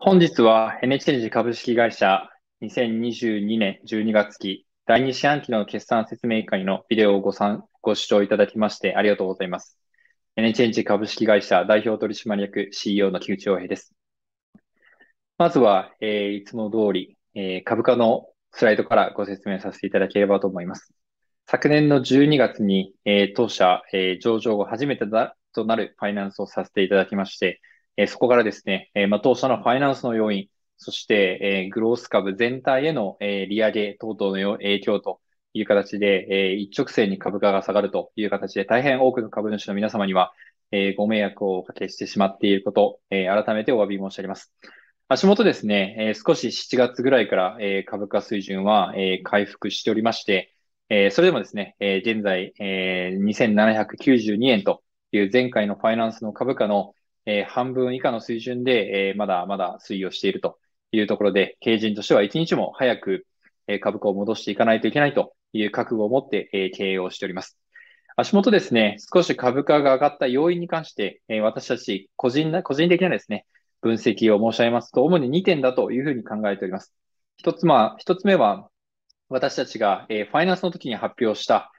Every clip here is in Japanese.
本日は NHK 時株式会社2022年12月期第2四半期の決算説明会のビデオをご参ご視聴いただきましてありがとうございます。NHK 時株式会社代表取締役 CEO の木内洋平です。まずは、えー、いつも通り、えー、株価のスライドからご説明させていただければと思います。昨年の12月に、えー、当社、えー、上場後初めてだとなるファイナンスをさせていただきまして、えそこからですね、えまあ、当社のファイナンスの要因、そして、えグロース株全体への、え利上げ等々の影響という形で、え一直線に株価が下がるという形で、大変多くの株主の皆様には、えご迷惑をおかけしてしまっていること、え改めてお詫び申し上げます。足元ですね、え少し7月ぐらいから、え株価水準は、え回復しておりまして、えそれでもですね、え現在、え2792円という前回のファイナンスの株価の、えー、半分以下の水準で、えー、まだまだ推移をしているというところで、経営陣としては一日も早く、え株価を戻していかないといけないという覚悟を持って、えー、経営をしております。足元ですね、少し株価が上がった要因に関して、えー、私たち個人個人的なですね、分析を申し上げますと、主に2点だというふうに考えております。一つ,、まあ、一つ目は、私たちが、えー、ファイナンスの時に発表した、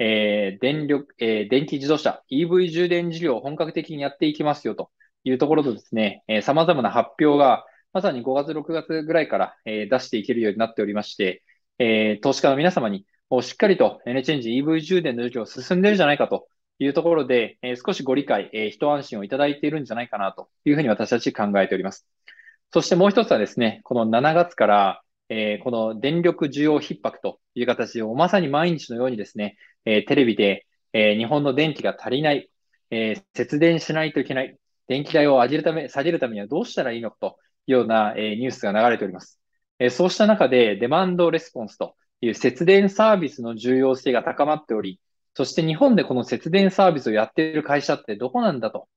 えー、電力、えー、電気自動車、EV 充電事業を本格的にやっていきますよというところとですね、様々な発表が、まさに5月、6月ぐらいから、えー、出していけるようになっておりまして、えー、投資家の皆様に、しっかりと N チェンジ EV 充電の状況を進んでるじゃないかというところで、えー、少しご理解、えー、一安心をいただいているんじゃないかなというふうに私たち考えております。そしてもう一つはですね、この7月から、えー、この電力需要逼迫という形をまさに毎日のようにですね、えー、テレビで、えー、日本の電気が足りない、え節電しないといけない、電気代を上げるため下げるためにはどうしたらいいのかというような、えニュースが流れております、えそうした中でデマンドレスポンスという節電サービスの重要性が高まっており、そして日本でこの節電サービスをやっている会社ってどこなんだと。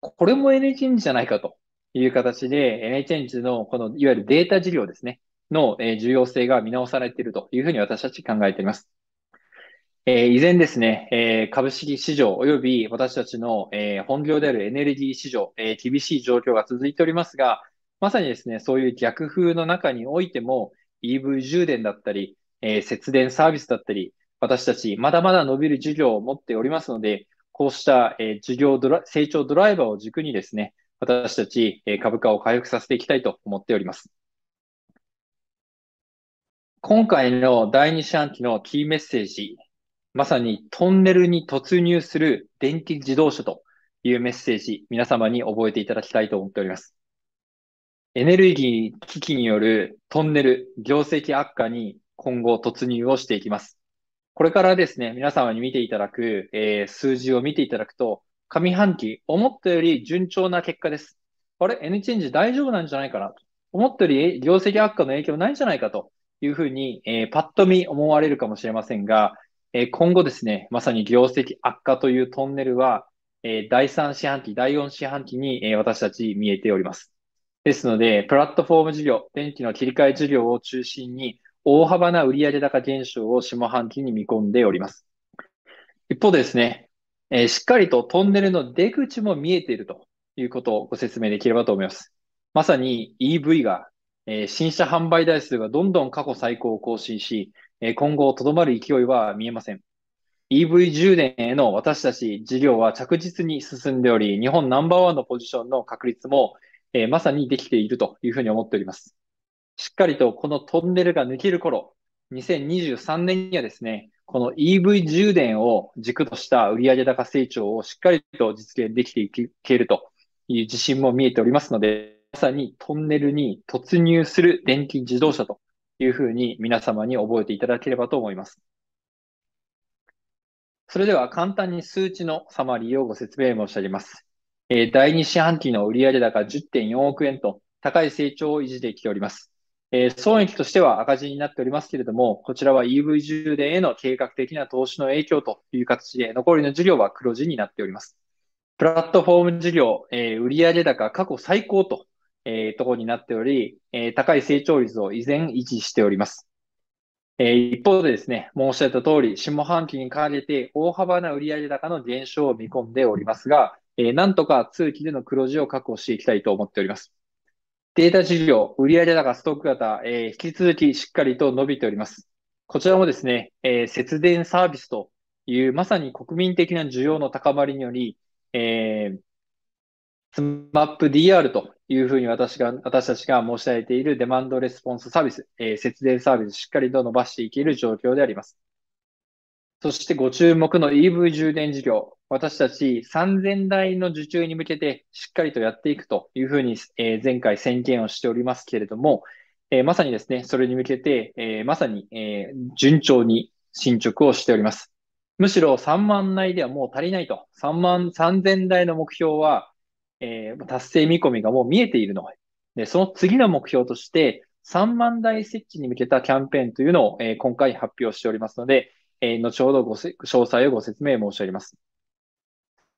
これも NHN じゃないかという形で、NHN のこのいわゆるデータ事業ですね。の重要性が見直されているというふうに私たち考えています。え依然ですね、え株式市場及び私たちの、え本業であるエネルギー市場、え厳しい状況が続いておりますが、まさにですね、そういう逆風の中においても EV 充電だったり、え節電サービスだったり、私たちまだまだ伸びる事業を持っておりますので、こうした、え事業ドラ成長ドライバーを軸にですね、私たち、え株価を回復させていきたいと思っております。今回の第2四半期のキーメッセージ、まさにトンネルに突入する電気自動車というメッセージ、皆様に覚えていただきたいと思っております。エネルギー危機によるトンネル、業績悪化に今後突入をしていきます。これからですね、皆様に見ていただく、えー、数字を見ていただくと、上半期、思ったより順調な結果です。あれ ?N チェンジ大丈夫なんじゃないかなと。思ったより業績悪化の影響ないんじゃないかというふうに、えー、パッと見思われるかもしれませんが、えー、今後ですね、まさに業績悪化というトンネルは、えー、第3四半期、第4四半期に、え私たち見えております。ですので、プラットフォーム事業、電気の切り替え事業を中心に、大幅な売上高減少を下半期に見込んでおります。一方でですね、えしっかりとトンネルの出口も見えているということをご説明できればと思います。まさに EV が新車販売台数がどんどん過去最高を更新し、今後とどまる勢いは見えません。EV 充電への私たち事業は着実に進んでおり、日本ナンバーワンのポジションの確立も、まさにできているというふうに思っております。しっかりとこのトンネルが抜ける頃、2023年にはですね、この EV 充電を軸とした売上高成長をしっかりと実現できていけるという自信も見えておりますので、さにトンネルに突入する電気自動車というふうに皆様に覚えていただければと思います。それでは簡単に数値のサマリーをご説明申し上げます。え第2四半期の売上高10.4億円と高い成長を維持できております。え損益としては赤字になっておりますけれども、こちらは EV 充電への計画的な投資の影響という形で、残りの事業は黒字になっております。プラットフォーム事業、え売上高過去最高とえー、ところになっており、えー、高い成長率を依然維持しております。えー、一方でですね、申し上げた通り、下半期にかけて大幅な売上高の減少を見込んでおりますが、えなんとか通期での黒字を確保していきたいと思っております。データ事業、売上高、ストック型、え引き続きしっかりと伸びております。こちらもですね、え節電サービスというまさに国民的な需要の高まりにより、えー、スマップ DR というふうに私が私たちが申し上げているデマンドレスポンスサービス、えー、節電サービスしっかりと伸ばしていける状況であります。そしてご注目の EV 充電事業、私たち3000台の受注に向けてしっかりとやっていくというふうに、えー、前回宣言をしておりますけれども、えー、まさにですね、それに向けて、えー、まさに、え順調に進捗をしております。むしろ3万台ではもう足りないと。3万、3000台の目標は、えー、達成見込みがもう見えているので、その次の目標として、3万台設置に向けたキャンペーンというのを、えー、今回発表しておりますので、えー、後ほどご詳細をご説明申し上げます。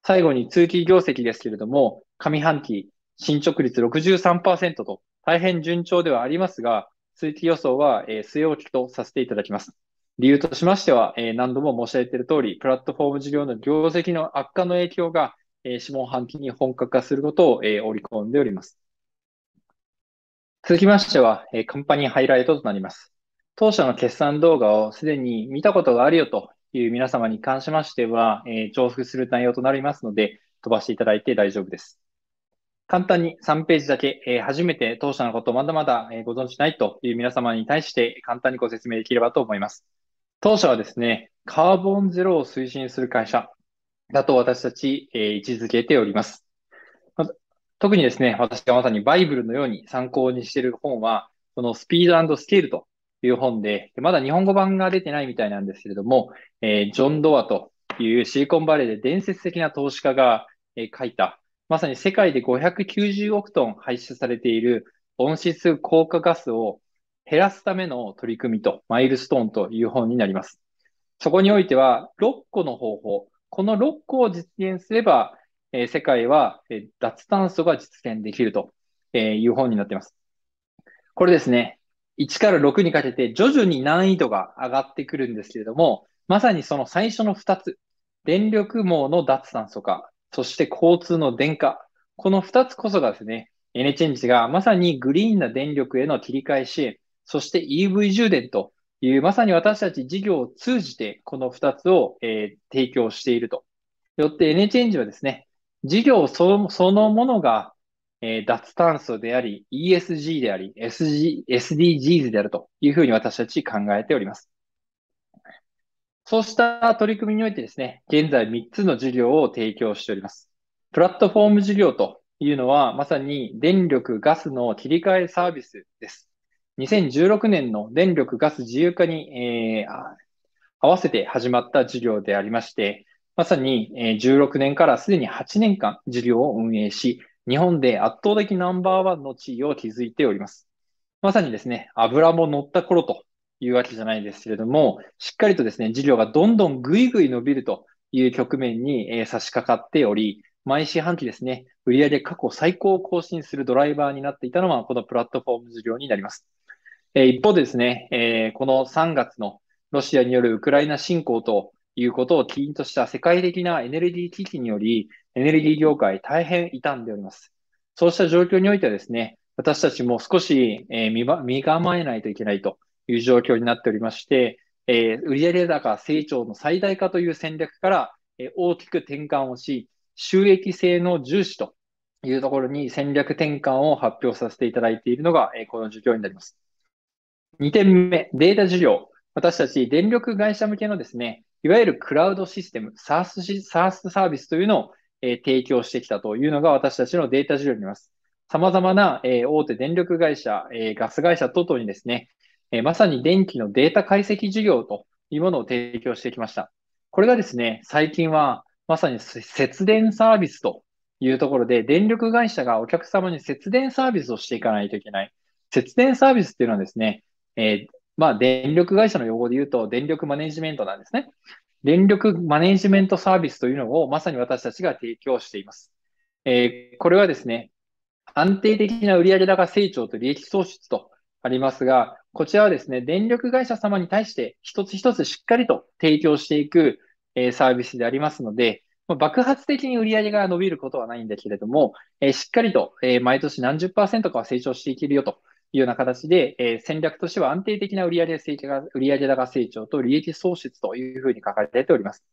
最後に通期業績ですけれども、上半期進捗率63%と大変順調ではありますが、通期予想は、えー、据え置きとさせていただきます。理由としましては、えー、何度も申し上げている通り、プラットフォーム事業の業績の悪化の影響がえ下半期に本格化することを、え織り込んでおります。続きましては、えカンパニーハイライトとなります。当社の決算動画をすでに見たことがあるよという皆様に関しましては、え重複する内容となりますので、飛ばしていただいて大丈夫です。簡単に3ページだけ、え初めて当社のことをまだまだ、えご存知ないという皆様に対して簡単にご説明できればと思います。当社はですね、カーボンゼロを推進する会社だと私たち、えー、位置づけております。ま、特にですね、私がまさにバイブルのように参考にしている本は、このスピードスケールという本で、まだ日本語版が出てないみたいなんですけれども、えー、ジョン・ドアというシリコンバレーで伝説的な投資家が、えー、書いた、まさに世界で590億トン排出されている温室効果ガスを減らすための取り組みと、マイルストーンという本になります。そこにおいては、6個の方法、この6個を実現すれば、え世界は、え脱炭素が実現できると、えいう本になっています。これですね、1から6にかけて徐々に難易度が上がってくるんですけれども、まさにその最初の2つ、電力網の脱炭素化、そして交通の電化、この2つこそがですね、エネチェンジがまさにグリーンな電力への切り替え支援、そして EV 充電という、まさに私たち事業を通じて、この2つを、えー、提供していると。よって N チェンジはですね、事業そのものが、えー、脱炭素であり、ESG であり、SG、SDGs であるというふうに私たち考えております。そうした取り組みにおいてですね、現在3つの事業を提供しております。プラットフォーム事業というのは、まさに電力、ガスの切り替えサービスです。2016年の電力ガス自由化に、えー、合わせて始まった事業でありまして、まさに、16年からすでに8年間事業を運営し、日本で圧倒的ナンバーワンの地位を築いております。まさにですね、油も乗った頃というわけじゃないですけれども、しっかりとですね、事業がどんどんぐいぐい伸びるという局面に、差し掛かっており、毎四半期ですね、売上過去最高を更新するドライバーになっていたのは、このプラットフォーム事業になります。え一方ですね、えこの3月のロシアによるウクライナ侵攻ということを起因とした世界的なエネルギー危機により、エネルギー業界大変傷んでおります。そうした状況においてはですね、私たちも少し、え身構えないといけないという状況になっておりまして、え売上高成長の最大化という戦略から、え大きく転換をし、収益性の重視というところに戦略転換を発表させていただいているのが、えこの授業になります。2点目、データ需要。私たち電力会社向けのですね、いわゆるクラウドシステム、サースサービスというのを、えー、提供してきたというのが私たちのデータ需要になります。様々な、えー、大手電力会社、えー、ガス会社等々にですね、えまさに電気のデータ解析事業というものを提供してきました。これがですね、最近はまさに節電サービスというところで、電力会社がお客様に節電サービスをしていかないといけない。節電サービスっていうのはですね、えー、まあ、電力会社の用語で言うと、電力マネジメントなんですね。電力マネジメントサービスというのをまさに私たちが提供しています。えー、これはですね、安定的な売上高成長と利益創出とありますが、こちらはですね、電力会社様に対して一つ一つしっかりと提供していく、えー、サービスでありますので、まあ、爆発的に売上が伸びることはないんだけれども、えー、しっかりと、え毎年何十パーセントかは成長していけるよというような形で、えー、戦略としては安定的な売上成長が、売上高成長と利益創出というふうに書かれております。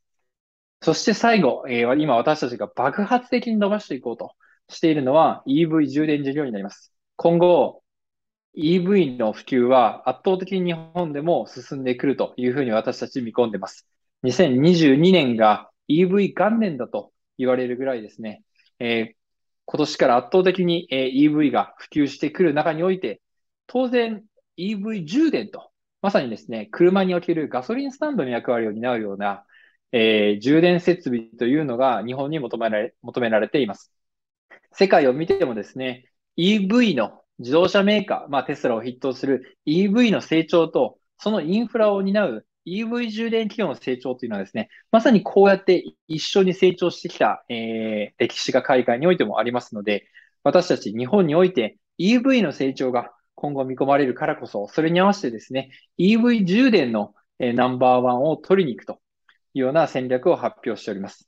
そして最後、えー、今私たちが爆発的に伸ばしていこうとしているのは EV 充電事業になります。今後、EV の普及は圧倒的に日本でも進んでくるというふうに私たち見込んでます。2022年が EV 元年だと言われるぐらいですね、えー、今年から圧倒的に EV が普及してくる中において、当然 EV 充電と、まさにですね、車におけるガソリンスタンドの役割を担うような、えー、充電設備というのが日本に求められ求められています。世界を見てもですね、EV の自動車メーカー、まあ、テスラを筆頭する EV の成長と、そのインフラを担う EV 充電企業の成長というのはですね、まさにこうやって一緒に成長してきた、えー、歴史が海外においてもありますので、私たち日本において EV の成長が今後見込まれるからこそ、それに合わせてですね、EV 充電のナンバーワンを取りに行くというような戦略を発表しております。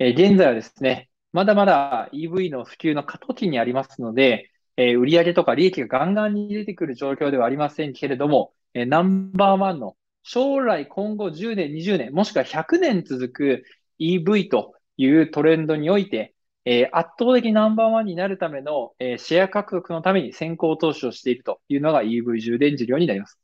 現在はですね、まだまだ EV の普及の過渡期にありますので、売上とか利益がガンガンに出てくる状況ではありませんけれども、ナンバーワンの将来今後10年、20年、もしくは100年続く EV というトレンドにおいて、えー、圧倒的ナンバーワンになるための、えー、シェア獲得のために先行投資をしているというのが EV 充電事業になります。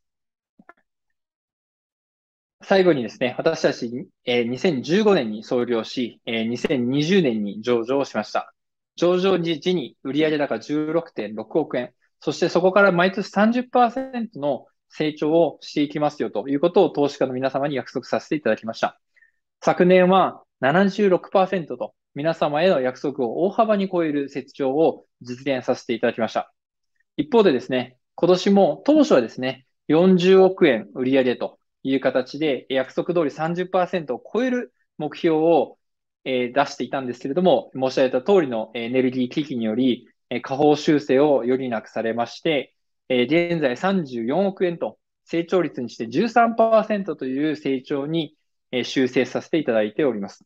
最後にですね、私たち、えー、2015年に創業し、えー、2020年に上場しました。上場時に売上高16.6億円、そしてそこから毎年30%の成長をしていきますよということを投資家の皆様に約束させていただきました。昨年は76%と皆様への約束を大幅に超える設長を実現させていただきました。一方でですね、今年も当初はですね、40億円売上という形で約束通り30%を超える目標を出していたんですけれども、申し上げた通りのエネルギー危機により、下方修正を余儀なくされまして、現在34億円と成長率にして13%という成長に修正させていただいております。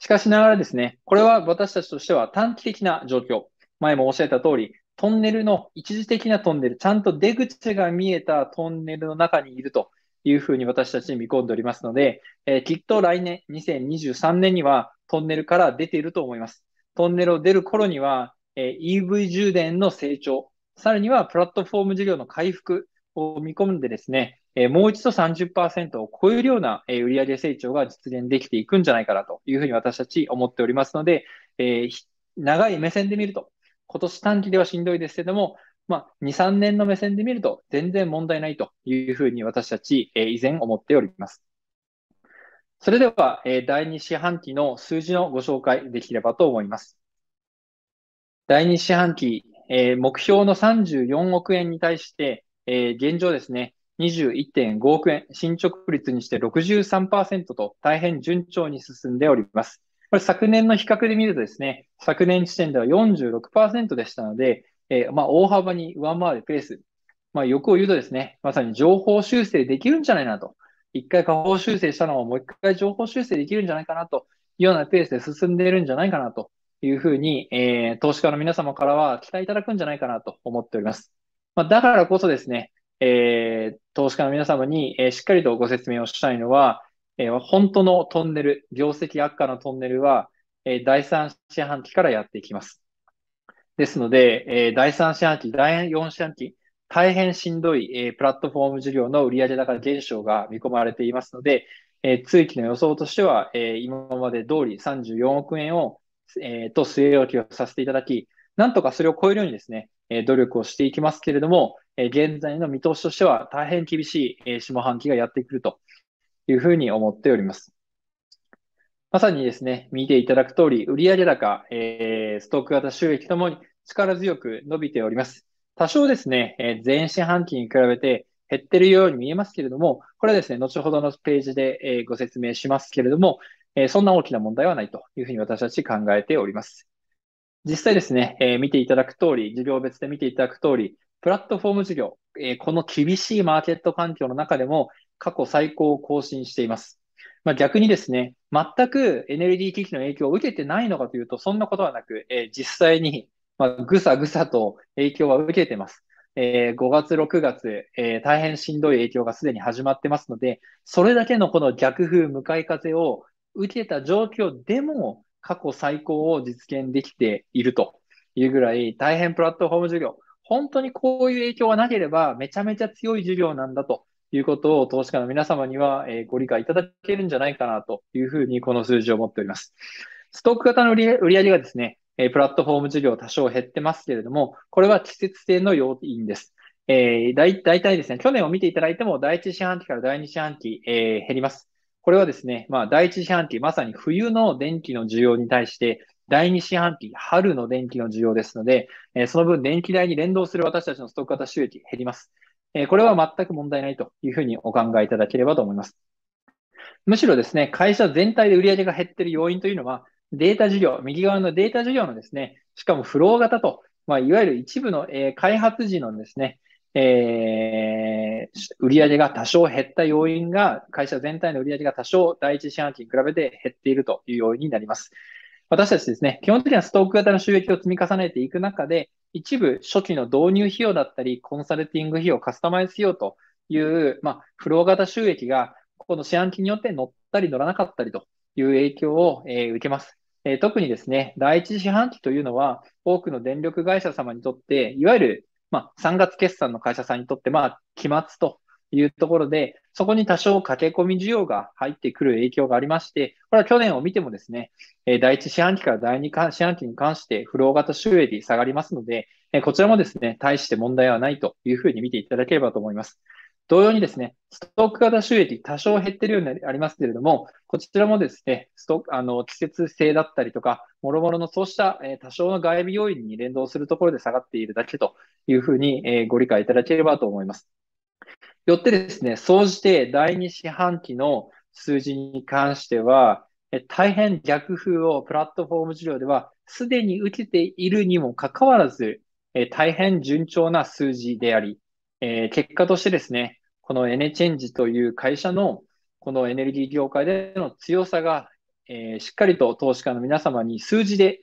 しかしながらですね、これは私たちとしては短期的な状況。前もおっしゃった通り、トンネルの一時的なトンネル、ちゃんと出口が見えたトンネルの中にいるというふうに私たち見込んでおりますので、えー、きっと来年、2023年にはトンネルから出ていると思います。トンネルを出る頃には、えー、EV 充電の成長、さらにはプラットフォーム事業の回復を見込んでですね、えもう一度30%を超えるような、え売上成長が実現できていくんじゃないかなというふうに私たち思っておりますので、え長い目線で見ると、今年短期ではしんどいですけども、まあ、2、3年の目線で見ると全然問題ないというふうに私たち、え以前思っております。それでは、え第2四半期の数字のご紹介できればと思います。第2四半期、え目標の34億円に対して、え現状ですね、21.5億円、進捗率にして63%と大変順調に進んでおります。これ昨年の比較で見るとですね、昨年時点では46%でしたので、えー、まあ、大幅に上回るペース。まあ、欲を言うとですね、まさに情報修正できるんじゃないなと。一回下方修正したのをもう一回情報修正できるんじゃないかなというようなペースで進んでいるんじゃないかなというふうに、えー、投資家の皆様からは期待いただくんじゃないかなと思っております。まあ、だからこそですね、えー、投資家の皆様に、えー、しっかりとご説明をしたいのは、えー、本当のトンネル、業績悪化のトンネルは、え第3四半期からやっていきます。ですので、え第3四半期、第4四半期、大変しんどい、えプラットフォーム事業の売上高減少が見込まれていますので、え通期の予想としては、え今まで通り34億円を、えと据え置きをさせていただき、なんとかそれを超えるようにですね、え努力をしていきますけれども、え現在の見通しとしては大変厳しい、え下半期がやってくるというふうに思っております。まさにですね、見ていただく通り、売上高、えストック型収益ともに力強く伸びております。多少ですね、え前四半期に比べて減ってるように見えますけれども、これはですね、後ほどのページで、えご説明しますけれども、えそんな大きな問題はないというふうに私たち考えております。実際ですね、え見ていただく通り、事業別で見ていただく通り、プラットフォーム事業、えー、この厳しいマーケット環境の中でも過去最高を更新しています。まあ、逆にですね、全くエネルギー危機の影響を受けてないのかというと、そんなことはなく、えー、実際に、まぐさぐさと影響は受けてます。えー、5月、6月、えー、大変しんどい影響がすでに始まってますので、それだけのこの逆風、向かい風を受けた状況でも過去最高を実現できているというぐらい、大変プラットフォーム事業、本当にこういう影響がなければ、めちゃめちゃ強い授業なんだということを投資家の皆様には、えご理解いただけるんじゃないかなというふうにこの数字を持っております。ストック型の売り上げがですね、えプラットフォーム事業多少減ってますけれども、これは季節性の要因です。えー、だい大体ですね、去年を見ていただいても、第1四半期から第2四半期、えー、減ります。これはですね、まあ、第1四半期、まさに冬の電気の需要に対して、第2四半期、春の電気の需要ですので、えその分電気代に連動する私たちのストック型収益減ります。えこれは全く問題ないというふうにお考えいただければと思います。むしろですね、会社全体で売上が減っている要因というのは、データ事業、右側のデータ事業のですね、しかもフロー型と、まあ、いわゆる一部の、え開発時のですね、えー、売上が多少減った要因が、会社全体の売上が多少第一四半期に比べて減っているという要因になります。私たちですね、基本的にはストーク型の収益を積み重ねていく中で、一部初期の導入費用だったり、コンサルティング費用、カスタマイズ費用という、まあ、フロー型収益が、この四半期によって乗ったり乗らなかったりという影響を、えー、受けます。えー、特にですね、第一四半期というのは、多くの電力会社様にとって、いわゆる、まあ、3月決算の会社さんにとって、まあ、期末というところで、そこに多少駆け込み需要が入ってくる影響がありまして、これは去年を見てもですね、第1四半期から第2四半期に関して不老型収益下がりますので、こちらもですね、大して問題はないというふうに見ていただければと思います。同様にですね、ストック型収益、多少減っているようにありますけれども、こちらもですね、ストあの季節性だったりとか、もろもろのそうした、え多少の外部要因に連動するところで下がっているだけというふうに、えご理解いただければと思います。よってですね、総じて第2四半期の数字に関しては、大変逆風をプラットフォーム事業ではすでに受けているにもかかわらず、大変順調な数字であり、結果としてですね、このエネチェンジという会社のこのエネルギー業界での強さが、しっかりと投資家の皆様に数字で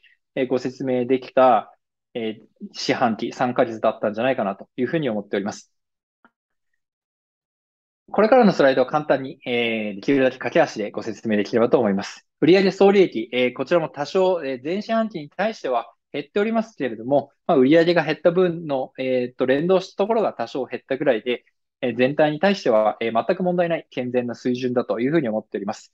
ご説明できた四半期、3ヶ月だったんじゃないかなというふうに思っております。これからのスライドは簡単に、えー、できるだけ駆け足でご説明できればと思います。売上総利益、えー、こちらも多少、えー、前四半期に対しては減っておりますけれども、まあ、売上が減った分の、えー、と連動したところが多少減ったぐらいで、えー、全体に対しては、えー、全く問題ない健全な水準だというふうに思っております。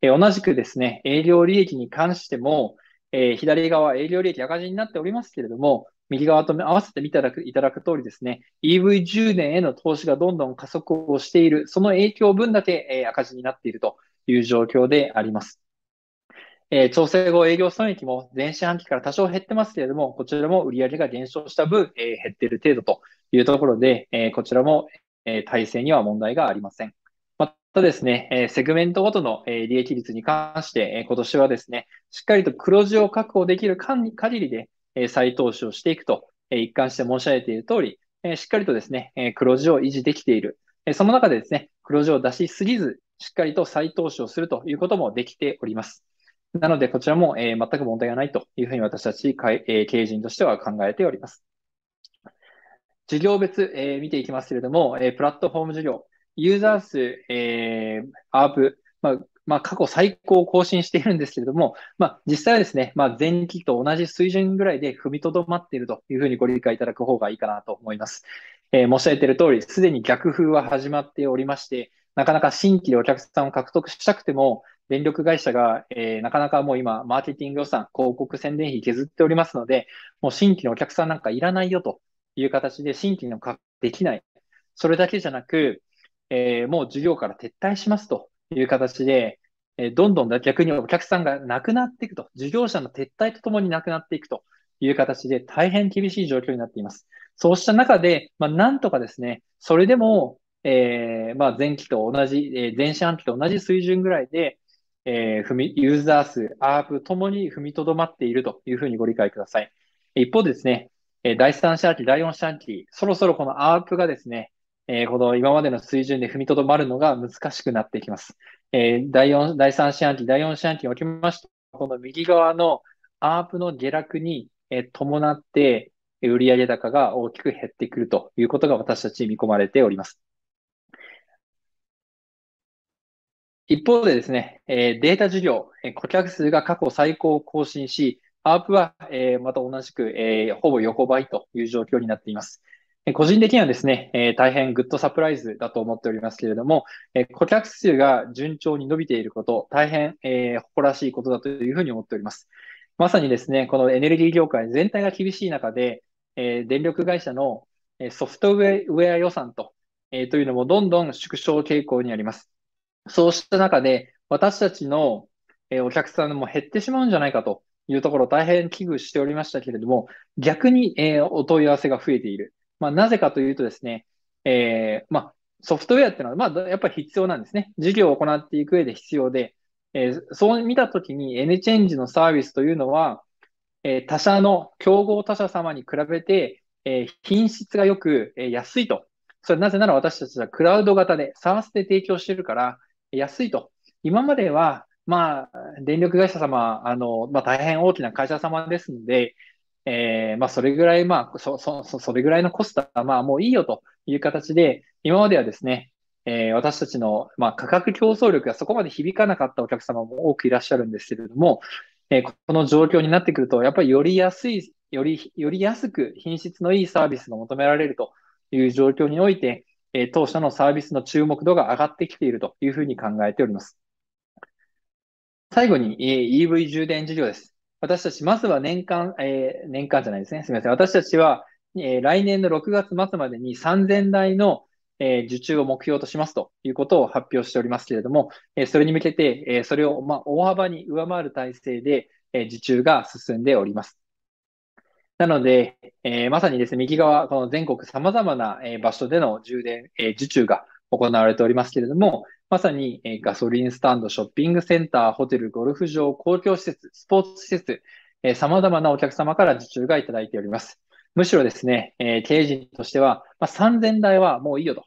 えー、同じくですね、営業利益に関しても、えー、左側営業利益赤字になっておりますけれども、右側と合わせてみただくいただく通りですね、EV 1 0年への投資がどんどん加速をしている、その影響分だけ、えー、赤字になっているという状況であります。えー、調整後営業損益も前四半期から多少減ってますけれども、こちらも売上が減少した分、えー、減っている程度というところで、えー、こちらも、え体制には問題がありません。またですね、えセグメントごとの、え利益率に関して、え今年はですね、しっかりと黒字を確保できる限りで、え再投資をしていくと、え一貫して申し上げている通り、えしっかりとですね、え黒字を維持できている。えその中でですね、黒字を出しすぎず、しっかりと再投資をするということもできております。なので、こちらも、え全く問題がないというふうに私たち、え経営陣としては考えております。事業別、え見ていきますけれども、えプラットフォーム事業、ユーザー数、えアープ、まあ、まあ、過去最高を更新しているんですけれども、まあ、実際はですね、まあ、前期と同じ水準ぐらいで踏みとどまっているというふうにご理解いただく方がいいかなと思います。えー、申し上げている通り、すでに逆風は始まっておりまして、なかなか新規でお客さんを獲得したくても、電力会社が、えー、なかなかもう今、マーケティング予算、広告宣伝費削っておりますので、もう新規のお客さんなんかいらないよという形で、新規の獲できない。それだけじゃなく、えー、もう事業から撤退しますという形で、えどんどん逆にお客さんがなくなっていくと、事業者の撤退とともになくなっていくという形で大変厳しい状況になっています。そうした中で、まあ、なんとかですね、それでも、えー、まあ、前期と同じ、えー、前四半期と同じ水準ぐらいで、えー、踏み、ユーザー数、アープともに踏みとどまっているというふうにご理解ください。一方でですね、え第3四半期、第4四半期、そろそろこのアープがですね、えー、この今までの水準で踏みとどまるのが難しくなっていきます。えー、第4第3四半期、第4四半期におきましてこの右側のアープの下落に、え伴って、売上高が大きく減ってくるということが私たち見込まれております。一方でですね、えデータ事業、え顧客数が過去最高を更新し、アープは、えまた同じく、えほぼ横ばいという状況になっています。個人的にはですね、え大変グッドサプライズだと思っておりますけれども、え顧客数が順調に伸びていること、大変、え誇らしいことだというふうに思っております。まさにですね、このエネルギー業界全体が厳しい中で、え電力会社のソフトウェア予算と,、えというのもどんどん縮小傾向にあります。そうした中で、私たちの、えお客さんも減ってしまうんじゃないかというところ大変危惧しておりましたけれども、逆に、えお問い合わせが増えている。まあ、なぜかというとですね、えー、まあ、ソフトウェアっていうのは、まあ、やっぱり必要なんですね。事業を行っていく上で必要で、えー、そう見たときに N チェンジのサービスというのは、えー、他社の、競合他社様に比べて、えー、品質がよく、えー、安いと。それなぜなら私たちはクラウド型で、サースで提供してるから、安いと。今までは、まあ、電力会社様、あの、まあ、大変大きな会社様ですので、えー、まあ、それぐらい、まあ、そ、そ、それぐらいのコストは、まあ、もういいよという形で、今まではですね、えー、私たちの、まあ、価格競争力がそこまで響かなかったお客様も多くいらっしゃるんですけれども、えー、この状況になってくると、やっぱりより安い、より、より安く品質のいいサービスが求められるという状況において、えー、当社のサービスの注目度が上がってきているというふうに考えております。最後に、えー、EV 充電事業です。私たち、まずは年間、えー、年間じゃないですね。すみません。私たちは、えー、来年の6月末までに3000台の、えー、受注を目標としますということを発表しておりますけれども、えそれに向けて、えそれを、まあ、大幅に上回る体制で、え受注が進んでおります。なので、えまさにですね、右側、この全国様々な、え場所での充電、え受注が行われておりますけれども、まさに、えガソリンスタンド、ショッピングセンター、ホテル、ゴルフ場、公共施設、スポーツ施設、え様々なお客様から受注がいただいております。むしろですね、えー、経営陣としては、まあ、3000台はもういいよと。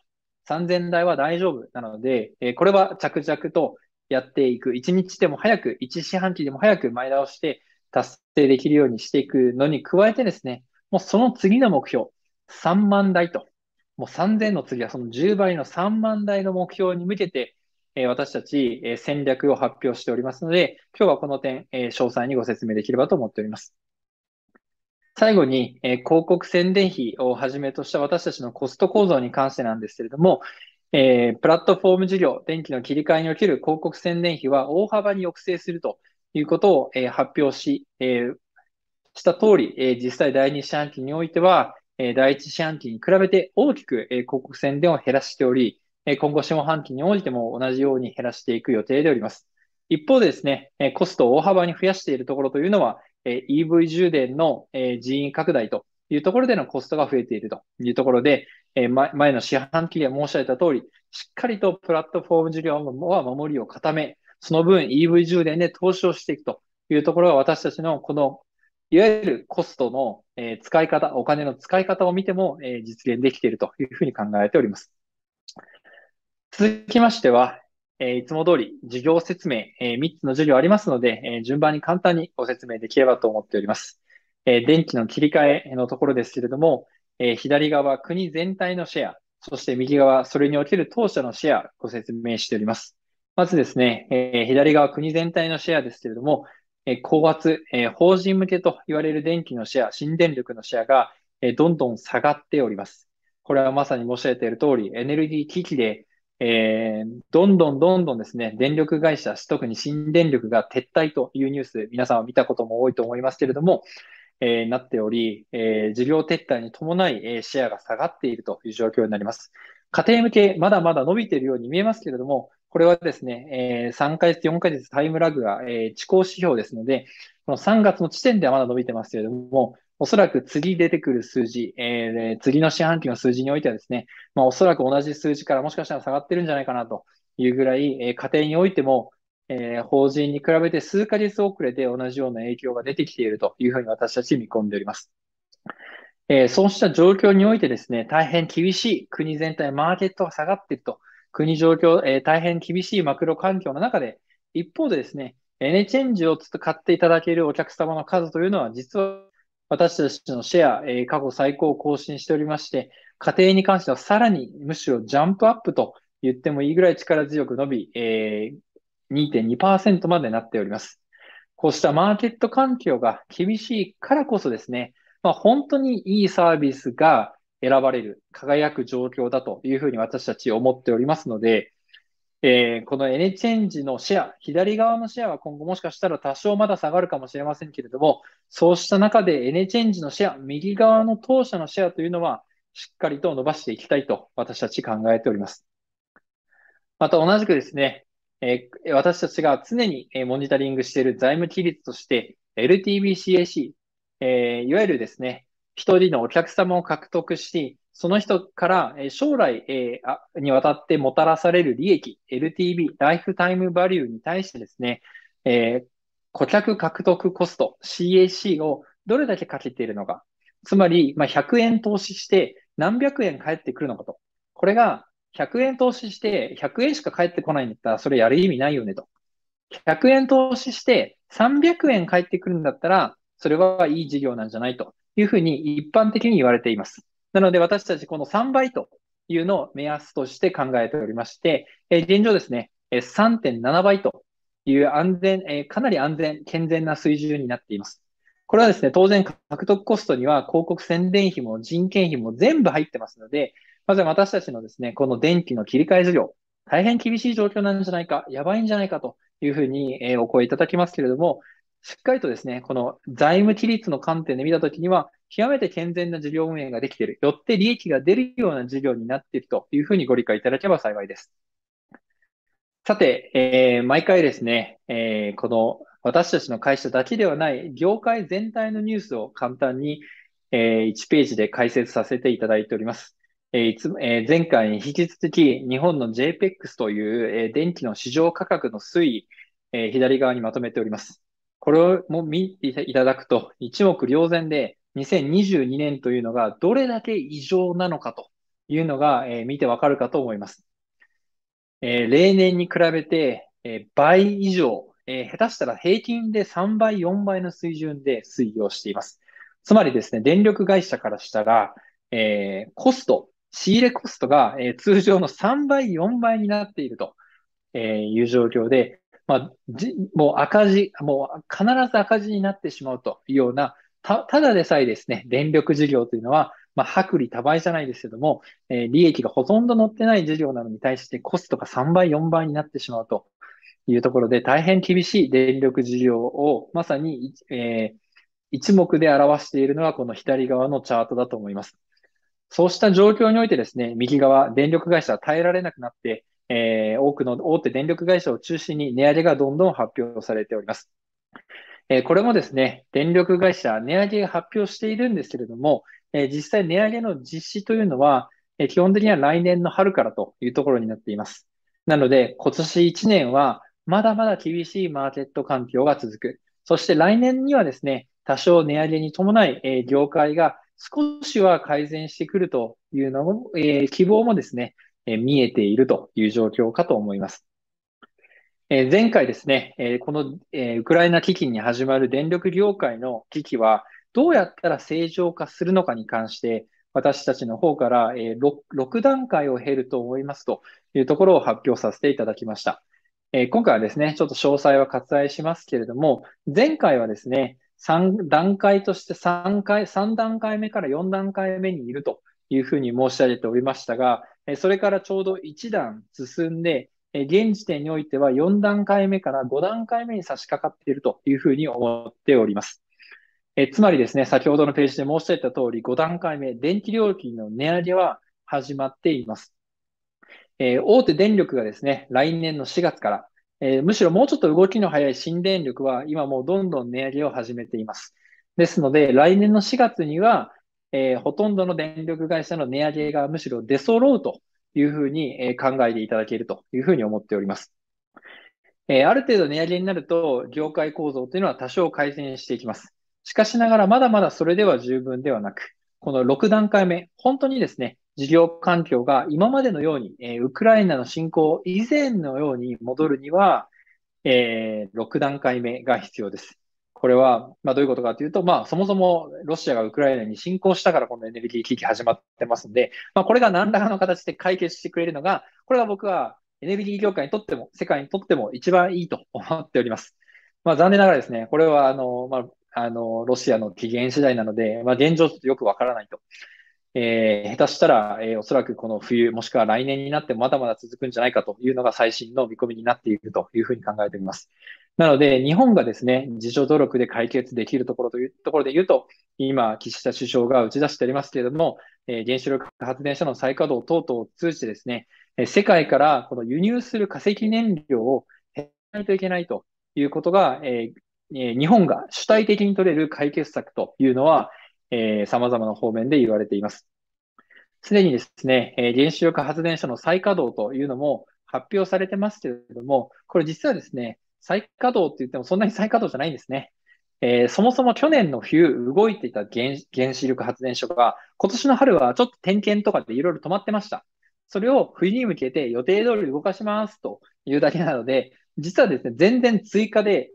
3000台は大丈夫なので、えー、これは着々とやっていく。1日でも早く、1四半期でも早く前倒して、達成できるようにしていくのに加えてですね、もうその次の目標、3万台ともう3000の次はその10倍の3万台の目標に向けて、えー、私たち、えー、戦略を発表しておりますので、今日はこの点、えー、詳細にご説明できればと思っております。最後に、え広告宣伝費をはじめとした私たちのコスト構造に関してなんですけれども、えプラットフォーム事業、電気の切り替えにおける広告宣伝費は大幅に抑制するということを、え発表し、えした通り、え実際第2四半期においては、え第一四半期に比べて大きく、え広告宣伝を減らしており、え今後下半期に応じても同じように減らしていく予定でおります。一方でですね、えコストを大幅に増やしているところというのは、え EV 充電の、え人員拡大というところでのコストが増えているというところで、え前の四半期で申し上げた通り、しっかりとプラットフォーム事業は守りを固め、その分 EV 充電で投資をしていくというところが私たちのこのいわゆるコストの、え使い方、お金の使い方を見ても、え実現できているというふうに考えております。続きましては、えいつも通り事業説明、え3つの授業ありますので、え順番に簡単にご説明できればと思っております。え電気の切り替えのところですけれども、え左側、国全体のシェア、そして右側、それにおける当社のシェア、ご説明しております。まずですね、え左側、国全体のシェアですけれども、え高圧、え法人向けと言われる電気のシェア、新電力のシェアが、えどんどん下がっております。これはまさに申し上げている通り、エネルギー危機で、えー、どんどんどんどんですね、電力会社、特に新電力が撤退というニュース、皆さんは見たことも多いと思いますけれども、えー、なっており、えー、事業撤退に伴い、えシェアが下がっているという状況になります。家庭向け、まだまだ伸びているように見えますけれども、これはですね、えー、3ヶ月、4ヶ月タイムラグが、えー、遅行指標ですので、この3月の時点ではまだ伸びてますけれども、おそらく次出てくる数字、えー、次の四半期の数字においてはですね、まあ、おそらく同じ数字からもしかしたら下がってるんじゃないかなというぐらい、えー、家庭においても、えー、法人に比べて数ヶ月遅れで同じような影響が出てきているというふうに私たち見込んでおります。えー、そうした状況においてですね、大変厳しい国全体、マーケットが下がっていると国状況、えー、大変厳しいマクロ環境の中で、一方でですね、N チェンジを買っていただけるお客様の数というのは、実は私たちのシェア、えー、過去最高を更新しておりまして、家庭に関してはさらにむしろジャンプアップと言ってもいいぐらい力強く伸び、えー、2.2%までなっております。こうしたマーケット環境が厳しいからこそですね、まあ、本当にいいサービスが選ばれる、輝く状況だというふうに私たち思っておりますので、えー、このエネチェンジのシェア、左側のシェアは今後もしかしたら多少まだ下がるかもしれませんけれども、そうした中でエネチェンジのシェア、右側の当社のシェアというのは、しっかりと伸ばしていきたいと私たち考えております。また同じくですね、えー、私たちが常にモニタリングしている財務規律として、LTVCAC、えー、いわゆるですね、一人のお客様を獲得し、その人から将来にわたってもたらされる利益、LTV、ライフタイムバリューに対してですね、えー、顧客獲得コスト、CAC をどれだけかけているのか。つまり、まあ、100円投資して何百円返ってくるのかと。これが100円投資して100円しか返ってこないんだったらそれやる意味ないよねと。100円投資して300円返ってくるんだったらそれはいい事業なんじゃないと。いうふうに一般的に言われています。なので私たちこの3倍というのを目安として考えておりまして、現状ですね、3.7倍という安全、かなり安全、健全な水準になっています。これはですね、当然獲得コストには広告宣伝費も人件費も全部入ってますので、まずは私たちのですね、この電気の切り替え事業、大変厳しい状況なんじゃないか、やばいんじゃないかというふうに、お声いただきますけれども、しっかりとですね、この財務規律の観点で見たときには、極めて健全な事業運営ができている。よって利益が出るような事業になっているというふうにご理解いただければ幸いです。さて、えー、毎回ですね、えー、この私たちの会社だけではない業界全体のニュースを簡単に、えー、1ページで解説させていただいております。えいつえ前回に引き続き日本の JPEX という、え電気の市場価格の推移、え左側にまとめております。これをも見ていただくと、一目瞭然で、2022年というのがどれだけ異常なのかというのが、えー、見てわかるかと思います。えー、例年に比べて、えー、倍以上、え下手したら平均で3倍、4倍の水準で推移をしています。つまりですね、電力会社からしたら、えコスト、仕入れコストが、え通常の3倍、4倍になっていると、えいう状況で、まあ、じもう赤字、もう必ず赤字になってしまうというような、た、ただでさえですね、電力事業というのは、まあ、薄利多売じゃないですけども、えー、利益がほとんど乗ってない事業なのに対してコストが3倍、4倍になってしまうというところで、大変厳しい電力事業を、まさに、えー、一目で表しているのは、この左側のチャートだと思います。そうした状況においてですね、右側、電力会社は耐えられなくなって、えー、多くの大手電力会社を中心に値上げがどんどん発表されております。えー、これもですね、電力会社、値上げ発表しているんですけれども、えー、実際値上げの実施というのは、え基本的には来年の春からというところになっています。なので、今年1年はまだまだ厳しいマーケット環境が続く。そして来年にはですね、多少値上げに伴い、え業界が少しは改善してくるというのも、えー、希望もですね、え見えているという状況かと思います。え前回ですね、えこの、えウクライナ危機に始まる電力業界の危機は、どうやったら正常化するのかに関して、私たちの方から、え 6, 段階を経ると思いますというところを発表させていただきました。え今回はですね、ちょっと詳細は割愛しますけれども、前回はですね、3段階として3回、3段階目から4段階目にいるというふうに申し上げておりましたが、それからちょうど1段進んで、現時点においては4段階目から5段階目に差し掛かっているというふうに思っております。えつまりですね、先ほどのページで申し上げた通り、5段階目、電気料金の値上げは始まっています。えー、大手電力がですね、来年の4月から、えー、むしろもうちょっと動きの早い新電力は今もうどんどん値上げを始めています。ですので、来年の4月には、えー、ほとんどの電力会社の値上げがむしろ出揃うというふうに、え考えていただけるというふうに思っております。えある程度値上げになると、業界構造というのは多少改善していきます。しかしながら、まだまだそれでは十分ではなく、この6段階目、本当にですね、事業環境が今までのように、えウクライナの侵攻以前のように戻るには、えー、6段階目が必要です。これは、まあ、どういうことかというと、まあ、そもそもロシアがウクライナに侵攻したからこのエネルギー危機始まってますんで、まあ、これが何らかの形で解決してくれるのが、これが僕はエネルギー業界にとっても、世界にとっても一番いいと思っております。まあ、残念ながらですね、これはあの、まあ、あのロシアの期限次第なので、まあ、現状ちょっとよくわからないと。えー、下手したら、えー、おそらくこの冬、もしくは来年になってまだまだ続くんじゃないかというのが最新の見込みになっているというふうに考えております。なので、日本がですね、自助努力で解決できるところというところで言うと、今、岸田首相が打ち出しておりますけれども、え原子力発電所の再稼働等々を通じてですね、世界からこの輸入する化石燃料を減らないといけないということが、えー、日本が主体的に取れる解決策というのは、えー、様々な方面で言われています。すでにですね、え原子力発電所の再稼働というのも発表されてますけれども、これ実はですね、再稼働って言ってもそんなに再稼働じゃないんですね。えー、そもそも去年の冬動いていた原子力発電所が今年の春はちょっと点検とかでいろいろ止まってました。それを冬に向けて予定通り動かしますというだけなので、実はですね、全然追加で、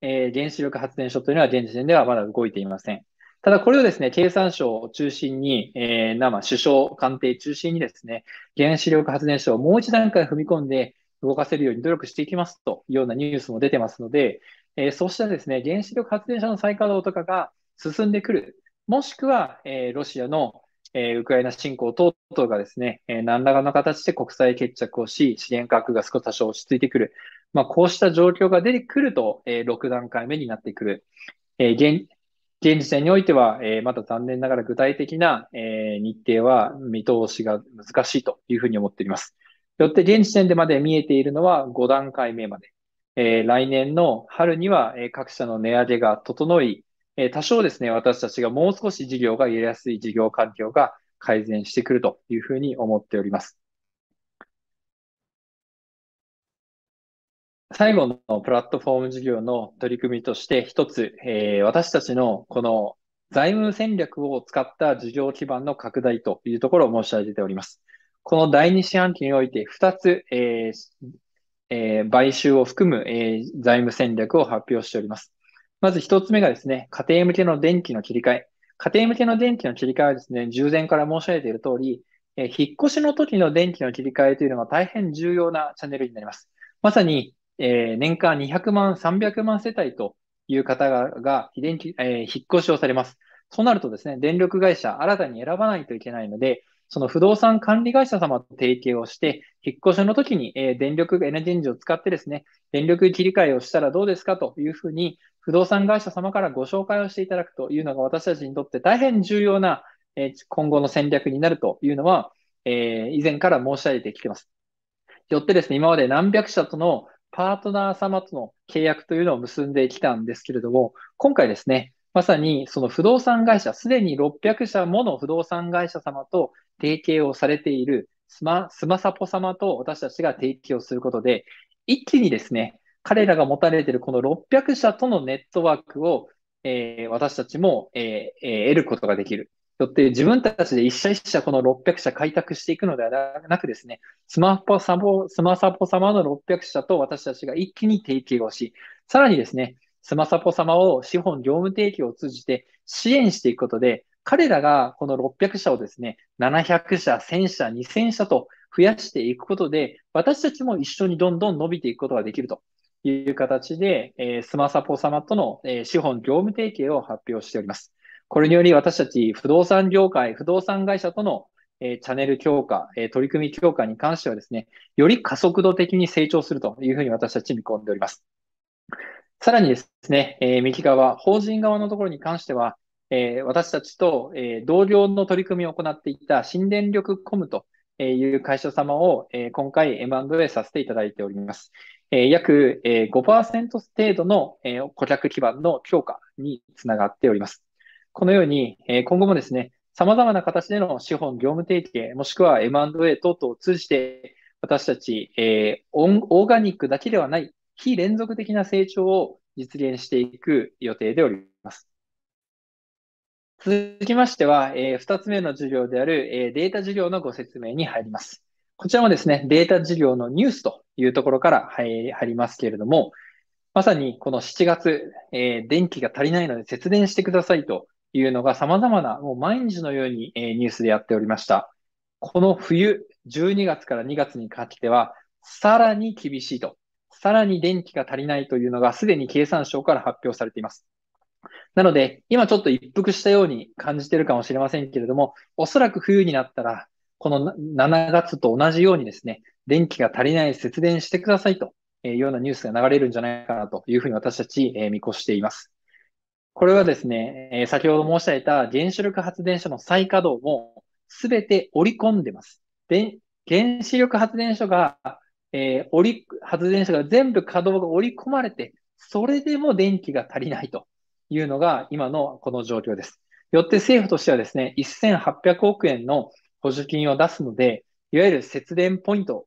えー、原子力発電所というのは現時点ではまだ動いていません。ただこれをですね、経産省を中心に、えー、生、首相、官邸中心にですね、原子力発電所をもう一段階踏み込んで、動かせるように努力していきますというようなニュースも出てますので、えー、そうしたですね、原子力発電所の再稼働とかが進んでくる、もしくは、えー、ロシアの、えー、ウクライナ侵攻等々がですね、え何らかの形で国際決着をし、資源価格が少し多少落ち着いてくる。まあ、こうした状況が出てくると、え6段階目になってくる。え現現時点においては、えまだ残念ながら具体的な、え日程は見通しが難しいというふうに思っております。よって現時点でまで見えているのは5段階目まで。えー、来年の春には、え各社の値上げが整い、えー、多少ですね、私たちがもう少し事業が入れやすい事業環境が改善してくるというふうに思っております。最後のプラットフォーム事業の取り組みとして一つ、えー、私たちのこの財務戦略を使った事業基盤の拡大というところを申し上げております。この第二四半期において2つ、えーえー、買収を含む、えー、財務戦略を発表しております。まず1つ目がですね、家庭向けの電気の切り替え。家庭向けの電気の切り替えはですね、従前から申し上げている通り、えー、引っ越しの時の電気の切り替えというのが大変重要なチャンネルになります。まさに、えー、年間200万、300万世帯という方が電気、えー、引っ越しをされます。そうなるとですね、電力会社、新たに選ばないといけないので、その不動産管理会社様と提携をして、引っ越しの時に、え電力エネジンジを使ってですね、電力切り替えをしたらどうですかというふうに、不動産会社様からご紹介をしていただくというのが私たちにとって大変重要な、え今後の戦略になるというのは、え以前から申し上げてきています。よってですね、今まで何百社とのパートナー様との契約というのを結んできたんですけれども、今回ですね、まさにその不動産会社、すでに600社もの不動産会社様と提携をされているスマ、スマサポ様と私たちが提供することで、一気にですね、彼らが持たれているこの600社とのネットワークを、えー、私たちも、えーえー、得ることができる。よって自分たちで一社一社この600社開拓していくのではなくですね、スマポサポ、スマサポ様の600社と私たちが一気に提携をし、さらにですね、スマサポ様を資本業務提供を通じて支援していくことで、彼らがこの600社をですね、700社、1000社、2000社と増やしていくことで、私たちも一緒にどんどん伸びていくことができるという形で、えー、スマサポ様との、えー、資本業務提携を発表しております。これにより私たち不動産業界、不動産会社との、えチャンネル強化、え取り組み強化に関してはですね、より加速度的に成長するというふうに私たち見込んでおります。さらにですね、え右側、法人側のところに関しては、えー、私たちと、えー、同僚の取り組みを行っていた新電力コムという会社様を、えー、今回 M&A させていただいております。え約、え5%程度の、え顧客基盤の強化につながっております。このように、え今後もですね、様々な形での資本業務提携、もしくは M&A 等々を通じて、私たち、えオーガニックだけではない、非連続的な成長を実現していく予定でおります。続きましては、えー、2つ目の授業である、えー、データ授業のご説明に入ります。こちらもですね、データ授業のニュースというところから入りますけれども、まさにこの7月、えー、電気が足りないので節電してくださいというのが様々な、もう毎日のように、えニュースでやっておりました。この冬、12月から2月にかけては、さらに厳しいと。さらに電気が足りないというのがすでに経産省から発表されています。なので、今ちょっと一服したように感じてるかもしれませんけれども、おそらく冬になったら、この7月と同じようにですね、電気が足りない、節電してくださいというようなニュースが流れるんじゃないかなというふうに私たち見越しています。これはですね、先ほど申し上げた原子力発電所の再稼働もすべて織り込んでます。で原子力発電所が、えー、織り、発電所が全部稼働が織り込まれて、それでも電気が足りないというのが今のこの状況です。よって政府としてはですね、1800億円の補助金を出すので、いわゆる節電ポイント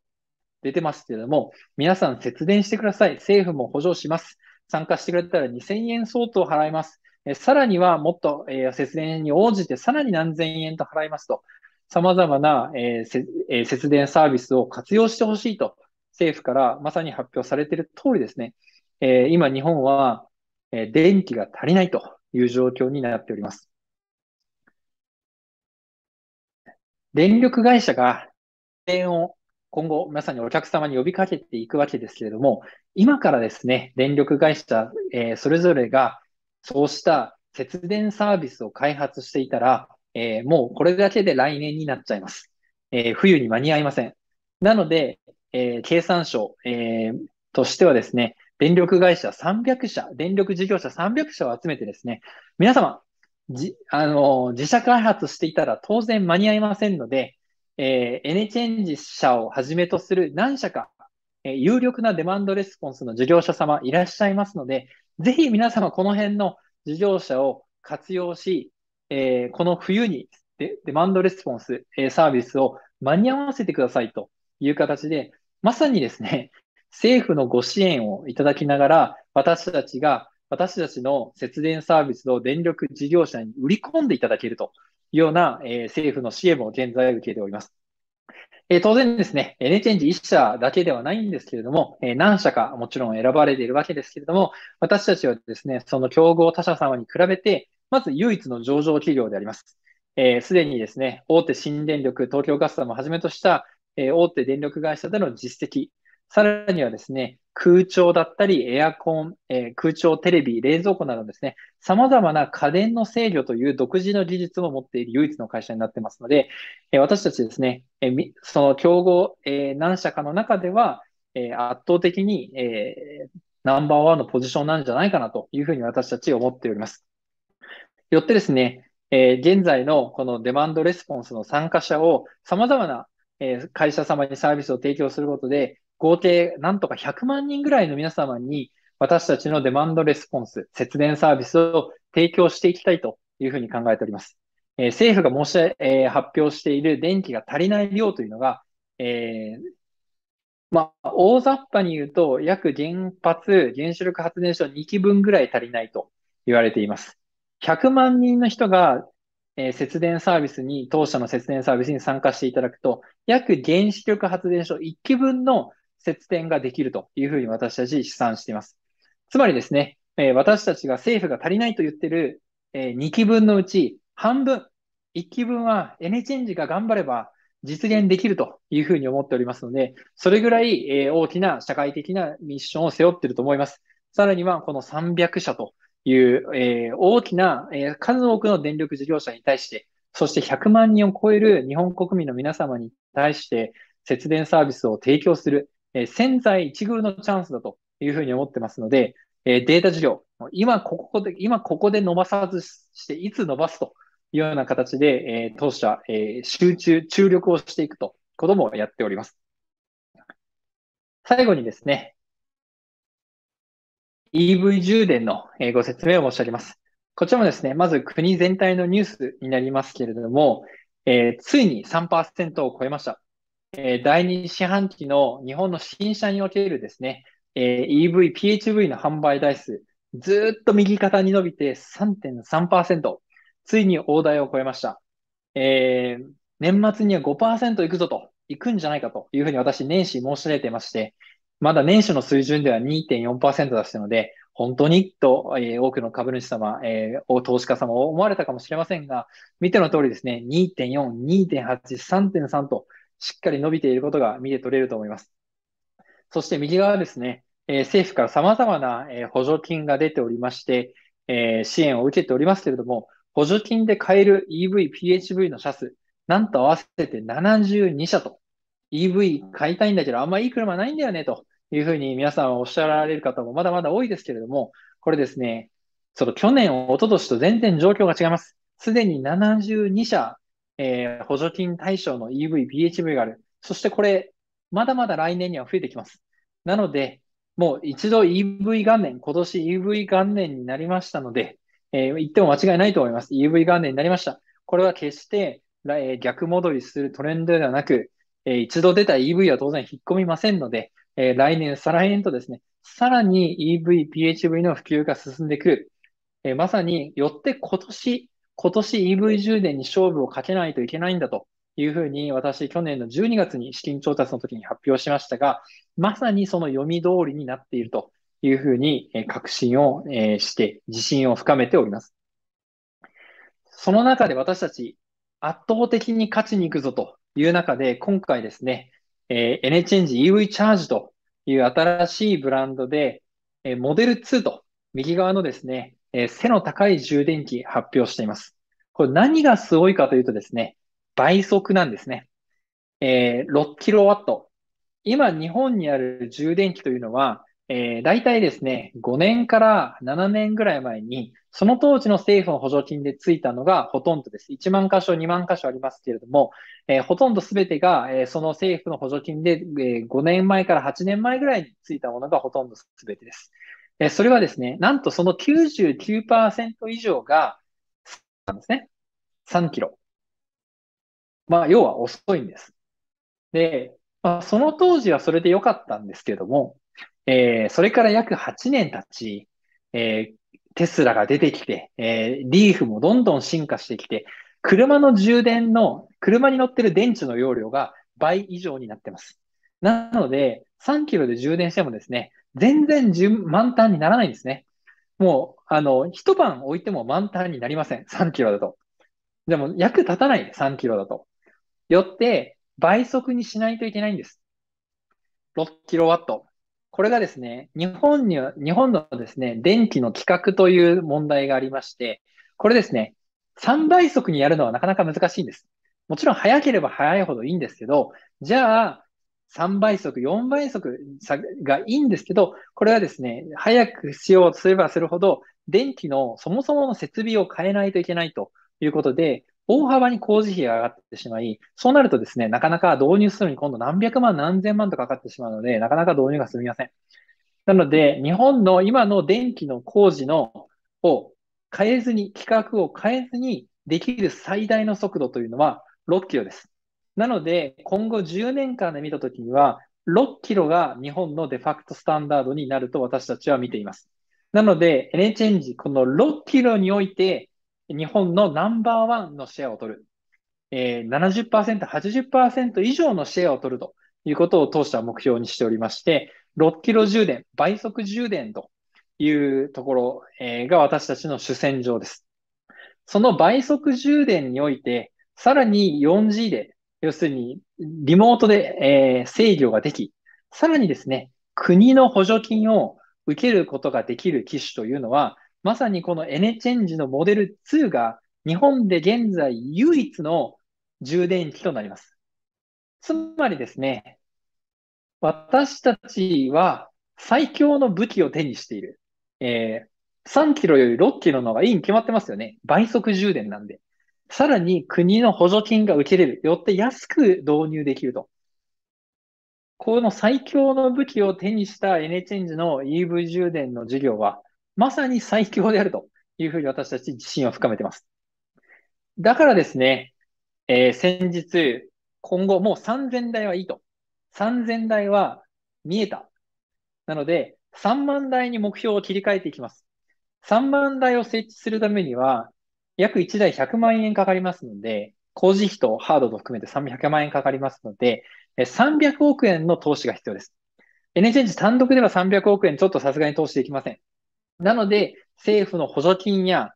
出てますけれども、皆さん節電してください。政府も補助します。参加してくれたら2000円相当払います。えさらにはもっと、えー、節電に応じてさらに何千円と払いますと、様々な、えーえー、節電サービスを活用してほしいと、政府からまさに発表されている通りですね、え今日本はえ電気が足りないという状況になっております。電力会社が電を今後まさにお客様に呼びかけていくわけですけれども、今からですね、電力会社、えー、それぞれがそうした節電サービスを開発していたら、えー、もうこれだけで来年になっちゃいます。えー、冬に間に合いません。なので、え経産省、えとしてはですね、電力会社300社、電力事業者300社を集めてですね、皆様、じあの自社開発していたら当然間に合いませんので、えー、エネチェンジ社をはじめとする何社か、えー、有力なデマンドレスポンスの事業者様いらっしゃいますので、ぜひ皆様この辺の事業者を活用し、えー、この冬にデデマンドレスポンス、えー、サービスを間に合わせてくださいという形で、まさにですね、政府のご支援をいただきながら、私たちが、私たちの節電サービスを電力事業者に売り込んでいただけるというような、えー、政府の支援も現在受けております。えー、当然ですね、エネチェンジ1社だけではないんですけれども、えー、何社かもちろん選ばれているわけですけれども、私たちはですね、その競合他社様に比べて、まず唯一の上場企業であります。す、えー、で、にですね、大手新電力、東京ガスさんもはじめとした、えー、大手電力会社での実績、さらにはですね、空調だったり、エアコン、えー、空調、テレビ、冷蔵庫などですね、様々な家電の制御という独自の技術を持っている唯一の会社になってますので、えー、私たちですね、えー、その競合、え何社かの中では、え圧倒的に、えナンバーワンのポジションなんじゃないかなというふうに私たち思っております。よってですね、え現在のこのデマンドレスポンスの参加者を様々な、え会社様にサービスを提供することで、合計なんとか100万人ぐらいの皆様に私たちのデマンドレスポンス、節電サービスを提供していきたいというふうに考えております。えー、政府が申し、えー、発表している電気が足りない量というのが、えー、まあ、大雑把に言うと、約原発、原子力発電所2基分ぐらい足りないと言われています。100万人の人が、え節電サービスに、当社の節電サービスに参加していただくと、約原子力発電所1基分の節電ができるというふうに私たち試算しています。つまりですね、えー、私たちが政府が足りないと言ってる、えー、2期分のうち半分、1期分はエネチェンジが頑張れば実現できるというふうに思っておりますので、それぐらい、えー、大きな社会的なミッションを背負っていると思います。さらにはこの300社という、えー、大きな、えー、数多くの電力事業者に対して、そして100万人を超える日本国民の皆様に対して節電サービスを提供する。え潜在一遇のチャンスだというふうに思ってますので、えデータ事業、今ここで、今ここで伸ばさずして、いつ伸ばすというような形で、え当社、え集中、注力をしていくと、こともやっております。最後にですね、EV 充電のご説明を申し上げます。こちらもですね、まず国全体のニュースになりますけれども、えー、ついに3%を超えました。第2四半期の日本の新車におけるですね、EV、PHV の販売台数、ずっと右肩に伸びて3.3%、ついに大台を超えました。えー、年末には5%いくぞと、いくんじゃないかというふうに私年始申し上げてまして、まだ年初の水準では2.4%だしたので、本当にと、えー、多くの株主様、えー、投資家様を思われたかもしれませんが、見ての通りですね、2.4、2.8、3.3と、しっかり伸びていることが見て取れると思います。そして右側ですね、えー、政府から様々な、え補助金が出ておりまして、えー、支援を受けておりますけれども、補助金で買える EV、PHV の車数、なんと合わせて72社と、EV 買いたいんだけど、あんまいい車ないんだよね、というふうに皆さんおっしゃられる方もまだまだ多いですけれども、これですね、その去年、おととしと全然状況が違います。すでに72社えー、補助金対象の EV、PHV がある。そしてこれ、まだまだ来年には増えてきます。なので、もう一度 EV 元年、今年 EV 元年になりましたので、えー、言っても間違いないと思います。EV 元年になりました。これは決して、えー、逆戻りするトレンドではなく、えー、一度出た EV は当然引っ込みませんので、えー、来年、再来年とですね、さらに EV、PHV の普及が進んでくる。えー、まさに、よって今年今年 EV 充電に勝負をかけないといけないんだというふうに私、去年の12月に資金調達の時に発表しましたが、まさにその読み通りになっているというふうに確信をして、自信を深めております。その中で私たち、圧倒的に勝ちに行くぞという中で、今回ですね、え NHNG EV チャージという新しいブランドで、えモデル2と右側のですね、えー、背の高い充電器発表しています。これ何がすごいかというとですね、倍速なんですね。えー、6kW。今日本にある充電器というのは、えー、大体ですね、5年から7年ぐらい前に、その当時の政府の補助金でついたのがほとんどです。1万箇所、2万箇所ありますけれども、えー、ほとんど全てが、えー、その政府の補助金で、えー、5年前から8年前ぐらいについたものがほとんど全てです。えそれはですね、なんとその99%以上が、なんですね。3キロ。まあ、要は遅いんです。で、まあ、その当時はそれで良かったんですけども、えー、それから約8年経ち、えー、テスラが出てきて、えー、リーフもどんどん進化してきて、車の充電の、車に乗ってる電池の容量が倍以上になってます。なので、3キロで充電してもですね、全然順満タンにならないんですね。もう、あの、一晩置いても満タンになりません。3キロだと。でも、役立たない3キロだと。よって、倍速にしないといけないんです。6キロワット。これがですね、日本には、日本のですね、電気の規格という問題がありまして、これですね、3倍速にやるのはなかなか難しいんです。もちろん早ければ早いほどいいんですけど、じゃあ、3倍速、4倍速がいいんですけど、これはですね、早くしようとすればするほど、電気のそもそもの設備を変えないといけないということで、大幅に工事費が上がってしまい、そうなるとですね、なかなか導入するのに今度何百万何千万とかかってしまうので、なかなか導入が進みません。なので、日本の今の電気の工事のを変えずに、規格を変えずにできる最大の速度というのは6キロです。なので、今後10年間で見たときには、6キロが日本のデファクトスタンダードになると私たちは見ています。なので、n チェンジ、この6キロにおいて、日本のナンバーワンのシェアを取る。えー、70%、80%以上のシェアを取るということを当社は目標にしておりまして、6キロ充電、倍速充電というところ、えー、が私たちの主戦場です。その倍速充電において、さらに 4G で要するに、リモートで、えー、制御ができ、さらにですね、国の補助金を受けることができる機種というのは、まさにこのエネチェンジのモデル2が日本で現在唯一の充電器となります。つまりですね、私たちは最強の武器を手にしている。えー、3キロより6キロの方がいいに決まってますよね。倍速充電なんで。さらに国の補助金が受けれる。よって安く導入できると。この最強の武器を手にした NHNG の EV 充電の事業は、まさに最強であるというふうに私たち自信を深めています。だからですね、えー、先日、今後もう3000台はいいと。3000台は見えた。なので、3万台に目標を切り替えていきます。3万台を設置するためには、約1台100万円かかりますので、工事費とハードと含めて300万円かかりますので、300億円の投資が必要です。n h ジ単独では300億円ちょっとさすがに投資できません。なので、政府の補助金や、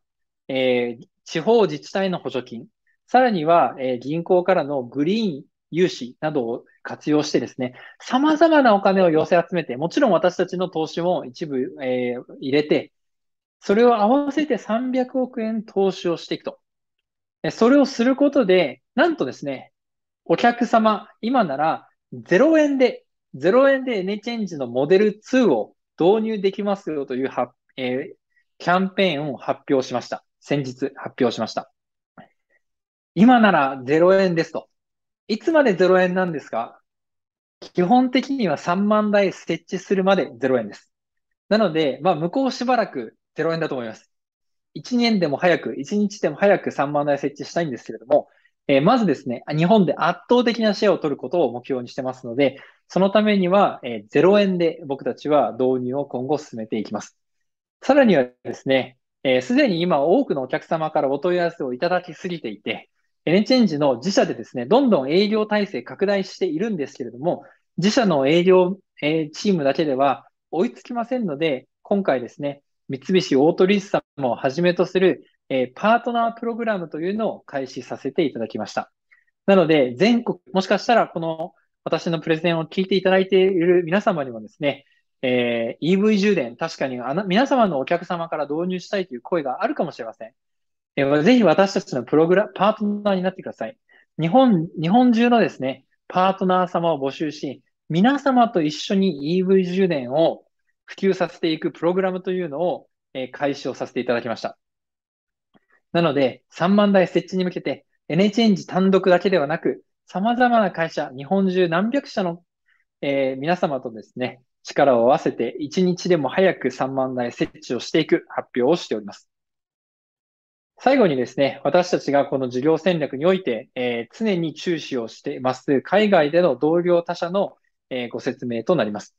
えー、地方自治体の補助金、さらには、えー、銀行からのグリーン融資などを活用してですね、様々なお金を寄せ集めて、もちろん私たちの投資も一部、えー、入れて、それを合わせて300億円投資をしていくと。それをすることで、なんとですね、お客様、今なら0円で、0円で N チェンジのモデル2を導入できますよというは、えー、キャンペーンを発表しました。先日発表しました。今なら0円ですと。いつまで0円なんですか基本的には3万台設置するまで0円です。なので、まあ、向こうしばらく0円だと思います。1年でも早く、1日でも早く3万台設置したいんですけれども、えー、まずですね、日本で圧倒的なシェアを取ることを目標にしてますので、そのためには、えー、0円で僕たちは導入を今後進めていきます。さらにはですね、す、で、に今多くのお客様からお問い合わせをいただきすぎていて、エネチェンジの自社でですね、どんどん営業体制拡大しているんですけれども、自社の営業、えー、チームだけでは追いつきませんので、今回ですね、三菱オートリス様をはじめとする、えパートナープログラムというのを開始させていただきました。なので、全国、もしかしたらこの私のプレゼンを聞いていただいている皆様にもですね、えー、EV 充電、確かにあの皆様のお客様から導入したいという声があるかもしれません。えー、ぜひ私たちのプログラ、パートナーになってください。日本、日本中のですね、パートナー様を募集し、皆様と一緒に EV 充電を普及させていくプログラムというのを、え開始をさせていただきました。なので、3万台設置に向けて、NHNG 単独だけではなく、様々な会社、日本中何百社の、え皆様とですね、力を合わせて1日でも早く3万台設置をしていく発表をしております。最後にですね、私たちがこの事業戦略において、えー、常に注視をしています海外での同業他社の、えー、ご説明となります。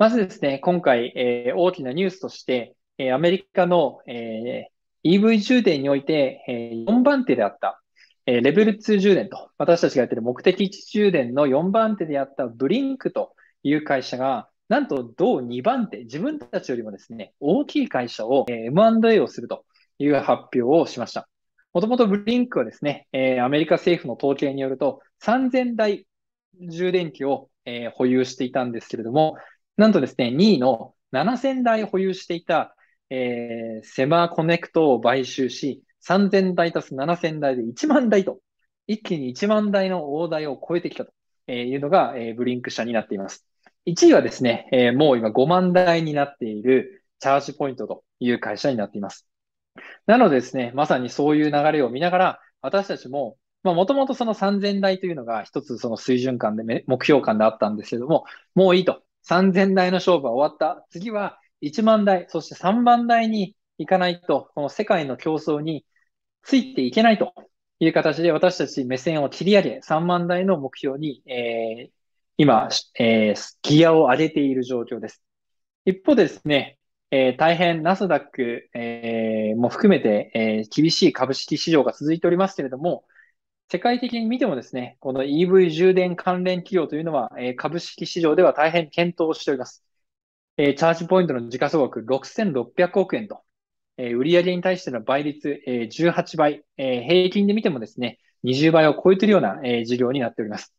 まずですね、今回、えー、大きなニュースとして、えー、アメリカの、えー、EV 充電において、えー、4番手であった、えー、レベル2充電と、私たちがやっている目的地充電の4番手であったブリンクという会社が、なんと同2番手、自分たちよりもですね、大きい会社を、えー、M&A をするという発表をしました。もともとブリンクはですね、えー、アメリカ政府の統計によると、3000台充電器を、えー、保有していたんですけれども、なんとですね、2位の7000台保有していた、えー、セマーコネクトを買収し、3000台足す7000台で1万台と、一気に1万台の大台を超えてきたというのが、えー、ブリンク社になっています。1位はですね、えー、もう今5万台になっているチャージポイントという会社になっています。なのでですね、まさにそういう流れを見ながら、私たちも、まあ、もともとその3000台というのが一つその水準感で目標感であったんですけども、もういいと。3000台の勝負は終わった。次は1万台、そして3万台に行かないと、この世界の競争についていけないという形で、私たち目線を切り上げ、3万台の目標に、えー、今、えー、ギアを上げている状況です。一方でですね、えー、大変ナスダック、えー、も含めて、え厳しい株式市場が続いておりますけれども、世界的に見てもですね、この EV 充電関連企業というのは、えー、株式市場では大変検討しております。えー、チャージポイントの時価総額6600億円と、えー、売上に対しての倍率、えー、18倍、えー、平均で見てもですね、20倍を超えているような、えー、事業になっております。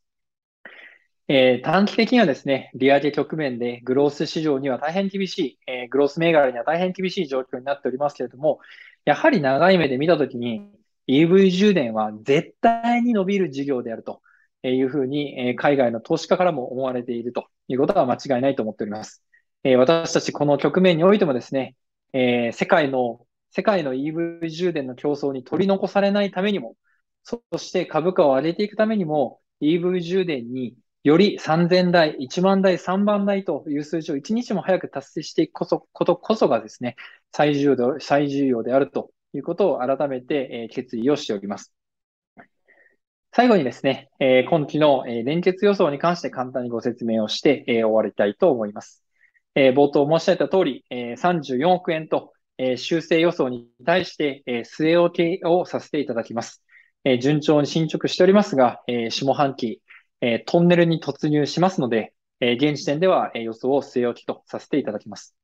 えー、短期的にはですね、利上げ局面でグロース市場には大変厳しい、えー、グロース銘柄には大変厳しい状況になっておりますけれども、やはり長い目で見たときに、EV 充電は絶対に伸びる事業であるというふうに、海外の投資家からも思われているということは間違いないと思っております。私たちこの局面においてもですね、世界の、世界の EV 充電の競争に取り残されないためにも、そして株価を上げていくためにも、EV 充電により3000台、1万台、3万台という数字を1日も早く達成していくことこそがですね、最重要であるということを改めて、え決意をしております。最後にですね、え今期の、え連結予想に関して簡単にご説明をして、え終わりたいと思います。え冒頭申し上げた通り、え34億円と、え修正予想に対して、え据え置きをさせていただきます。え順調に進捗しておりますが、え下半期、えトンネルに突入しますので、え現時点では、え予想を据え置きとさせていただきます。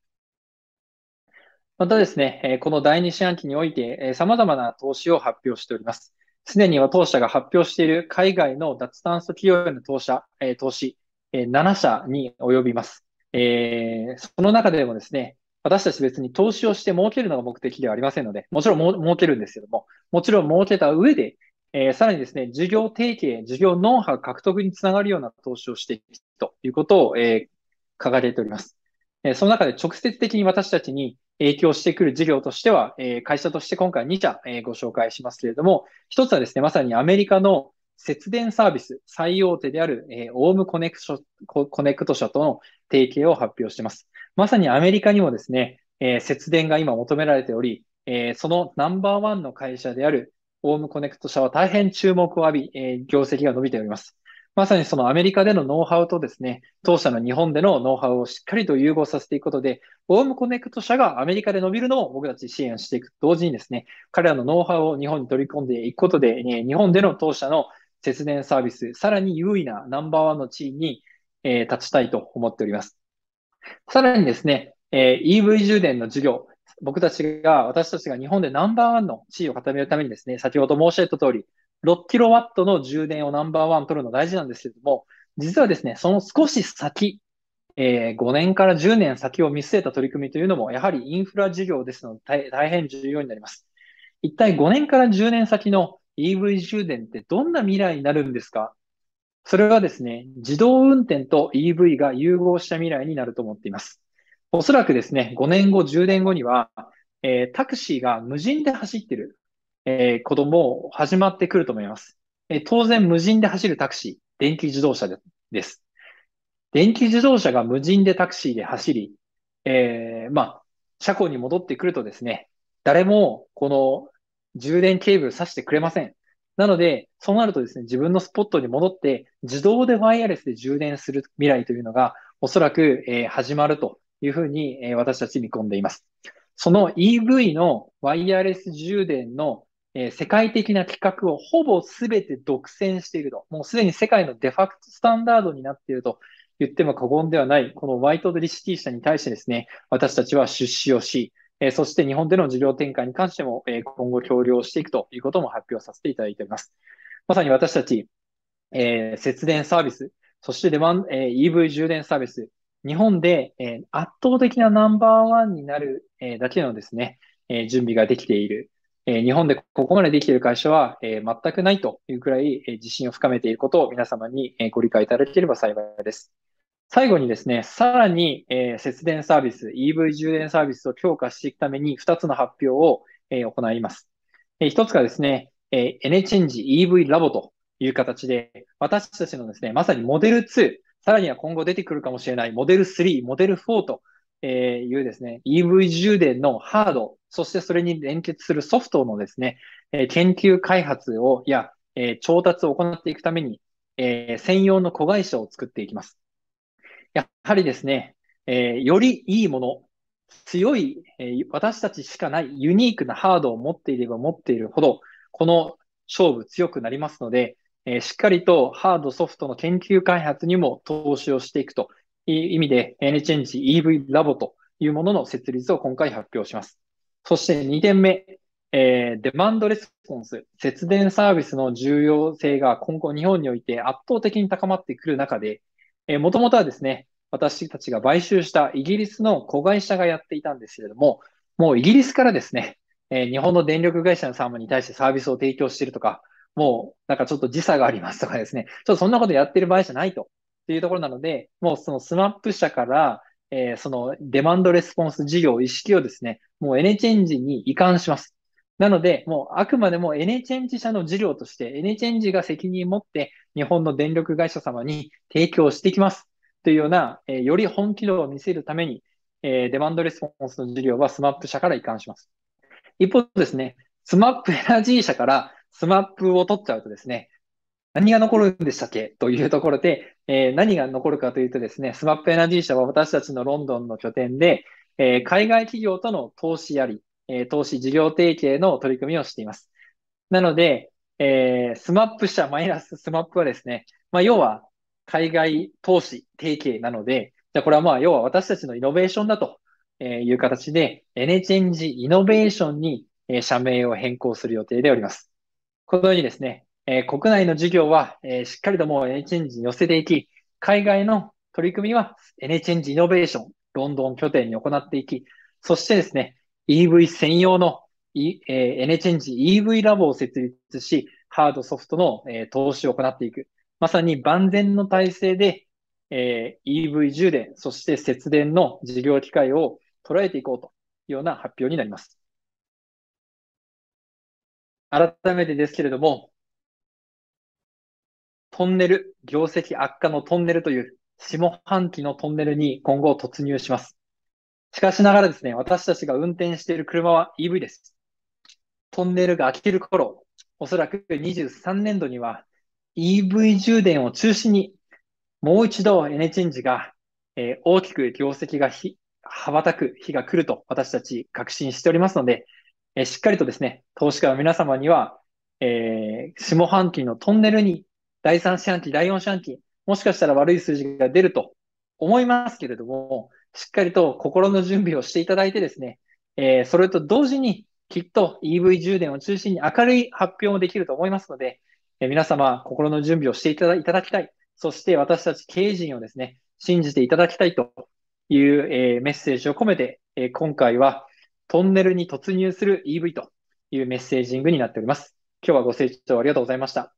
またですね、この第2四半期において、様々な投資を発表しております。すでには当社が発表している海外の脱炭素企業への投資、投資7社に及びます。その中でもですね、私たち別に投資をして儲けるのが目的ではありませんので、もちろん儲けるんですけども、もちろん儲けた上で、えー、さらにですね、事業提携、事業ノウハウ獲得につながるような投資をしていくということを、えー、掲げております。えその中で直接的に私たちに影響してくる事業としては、え会社として今回2社、えご紹介しますけれども、一つはですね、まさにアメリカの節電サービス最大手である、えオウムコネクショコネクト社との提携を発表しています。まさにアメリカにもですね、え節電が今求められており、えそのナンバーワンの会社であるオウムコネクト社は大変注目を浴び、え業績が伸びております。まさにそのアメリカでのノウハウとですね、当社の日本でのノウハウをしっかりと融合させていくことで、オウムコネクト社がアメリカで伸びるのを僕たち支援していく同時にですね、彼らのノウハウを日本に取り込んでいくことで、ね、日本での当社の節電サービス、さらに優位なナンバーワンの地位に、えー、立ちたいと思っております。さらにですね、えー、EV 充電の事業、僕たちが、私たちが日本でナンバーワンの地位を固めるためにですね、先ほど申し上げた通り、6キロワットの充電をナンバーワン取るの大事なんですけれども、実はですね、その少し先、えー、5年から10年先を見据えた取り組みというのも、やはりインフラ事業ですので大変重要になります。一体5年から10年先の EV 充電ってどんな未来になるんですかそれはですね、自動運転と EV が融合した未来になると思っています。おそらくですね、5年後、10年後には、えー、タクシーが無人で走ってる。え子供始まってくると思います。え当然無人で走るタクシー、電気自動車です。電気自動車が無人でタクシーで走り、えー、まあ、車庫に戻ってくるとですね、誰もこの充電ケーブル挿してくれません。なので、そうなるとですね、自分のスポットに戻って、自動でワイヤレスで充電する未来というのが、おそらく、え始まるというふうに、え私たち見込んでいます。その EV のワイヤレス充電のえー、世界的な企画をほぼ全て独占していると。もうすでに世界のデファクトスタンダードになっていると言っても過言ではない、このワイトドリシティ社に対してですね、私たちは出資をし、えー、そして日本での事業展開に関しても、えー、今後協力をしていくということも発表させていただいております。まさに私たち、えー、節電サービス、そしてデマン、え EV 充電サービス、日本で、え圧倒的なナンバーワンになる、えだけのですね、え準備ができている、え日本でここまでできている会社は、え全くないというくらい、え自信を深めていることを皆様に、えご理解いただければ幸いです。最後にですね、さらに、え節電サービス、EV 充電サービスを強化していくために2つの発表を、え行います。え1つがですね、えー、NHange EV ラボという形で、私たちのですね、まさにモデル2、さらには今後出てくるかもしれないモデル3、モデル4とえいうですね、EV 充電のハード、そしてそれに連結するソフトのですね、え研究開発を、や、え調達を行っていくために、え専用の子会社を作っていきます。やはりですね、えよりいいもの、強い、え私たちしかないユニークなハードを持っていれば持っているほど、この勝負強くなりますので、えしっかりとハードソフトの研究開発にも投資をしていくといい意味で n ェンジ EV ラボというものの設立を今回発表します。そして2点目、えー、デマンドレスポンス、節電サービスの重要性が今後日本において圧倒的に高まってくる中で、えー、もともとはですね、私たちが買収したイギリスの子会社がやっていたんですけれども、もうイギリスからですね、えー、日本の電力会社の様に対してサービスを提供しているとか、もうなんかちょっと時差がありますとかですね、ちょっとそんなことやってる場合じゃないとっていうところなので、もうそのスマップ社から、えー、そのデマンドレスポンス事業意識をですね、もうエネチェンジに移管します。なので、もうあくまでもエネチェンジ社の事業として、エネチェンジが責任を持って日本の電力会社様に提供してきます。というような、えー、より本気度を見せるために、えー、デマンドレスポンスの事業はスマップ社から移管します。一方ですね、スマップエナジー社からスマップを取っちゃうとですね、何が残るんでしたっけというところで、えー、何が残るかというとですね、スマップエナジー社は私たちのロンドンの拠点で、えー、海外企業との投資あり、えー、投資事業提携の取り組みをしています。なので、えー、スマップ社マイナススマップはですね、まあ、要は海外投資提携なので、じゃこれはまあ、要は私たちのイノベーションだという形で、n ェンジイノベーションに社名を変更する予定でおります。このようにですね、えー、国内の事業は、えー、しっかりともう n h ンジに寄せていき、海外の取り組みは n h ンジ、イノベーション、ロンドン拠点に行っていき、そしてですね、EV 専用の、e えー、n h ジ g EV ラボを設立し、ハードソフトの、えー、投資を行っていく。まさに万全の体制で、えー、EV 充電、そして節電の事業機会を捉えていこうというような発表になります。改めてですけれども、トンネル、業績悪化のトンネルという下半期のトンネルに今後突入します。しかしながらですね、私たちが運転している車は EV です。トンネルが飽きている頃、おそらく23年度には EV 充電を中心に、もう一度エネチェンジが、えー、大きく業績が羽ばたく日が来ると私たち確信しておりますので、えー、しっかりとですね、投資家の皆様には、えー、下半期のトンネルに第3四半期、第4四半期、もしかしたら悪い数字が出ると思いますけれども、しっかりと心の準備をしていただいてですね、えー、それと同時にきっと EV 充電を中心に明るい発表もできると思いますので、えー、皆様心の準備をしていただきたい。そして私たち経営陣をですね、信じていただきたいという、えー、メッセージを込めて、え今回はトンネルに突入する EV というメッセージングになっております。今日はご清聴ありがとうございました。